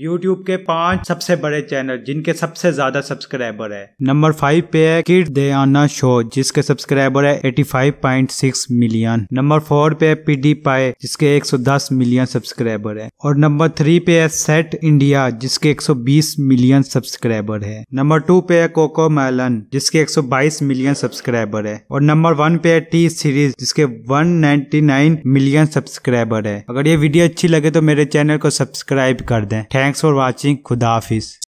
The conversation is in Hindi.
यूट्यूब के पांच सबसे बड़े चैनल जिनके सबसे ज्यादा सब्सक्राइबर है नंबर फाइव पे है किड दयाना शो जिसके सब्सक्राइबर है 85.6 मिलियन नंबर फोर पे है पीडी पाए जिसके 110 मिलियन सब्सक्राइबर है और नंबर थ्री पे है सेट इंडिया जिसके 120 मिलियन सब्सक्राइबर है नंबर टू पे है कोको मैलन जिसके एक मिलियन सब्सक्राइबर है और नंबर वन पे है टी सीरीज जिसके वन मिलियन सब्सक्राइबर है अगर ये वीडियो अच्छी लगे तो मेरे चैनल को सब्सक्राइब कर दें थैंक्स फॉर वॉचिंग खुदा हाफिज़